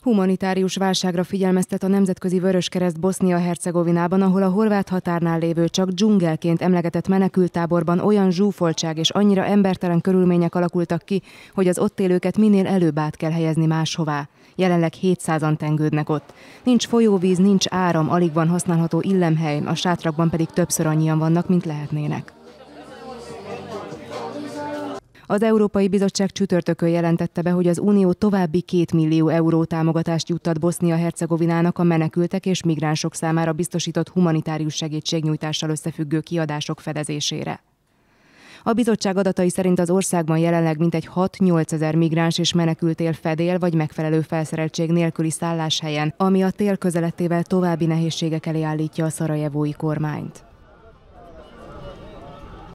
Humanitárius válságra figyelmeztet a Nemzetközi Vöröskereszt Bosznia-Hercegovinában, ahol a horvát határnál lévő csak dzsungelként emlegetett menekültáborban olyan zsúfoltság és annyira embertelen körülmények alakultak ki, hogy az ott élőket minél előbb át kell helyezni máshová. Jelenleg 700-an tengődnek ott. Nincs folyóvíz, nincs áram, alig van használható illemhely, a sátrakban pedig többször annyian vannak, mint lehetnének. Az Európai Bizottság csütörtökön jelentette be, hogy az Unió további 2 millió euró támogatást juttat Bosznia-Hercegovinának a menekültek és migránsok számára biztosított humanitárius segítségnyújtással összefüggő kiadások fedezésére. A bizottság adatai szerint az országban jelenleg mintegy 6-8 ezer migráns és menekült él fedél vagy megfelelő felszereltség nélküli szálláshelyen, ami a tél közelettével további nehézségek elé állítja a szarajevói kormányt.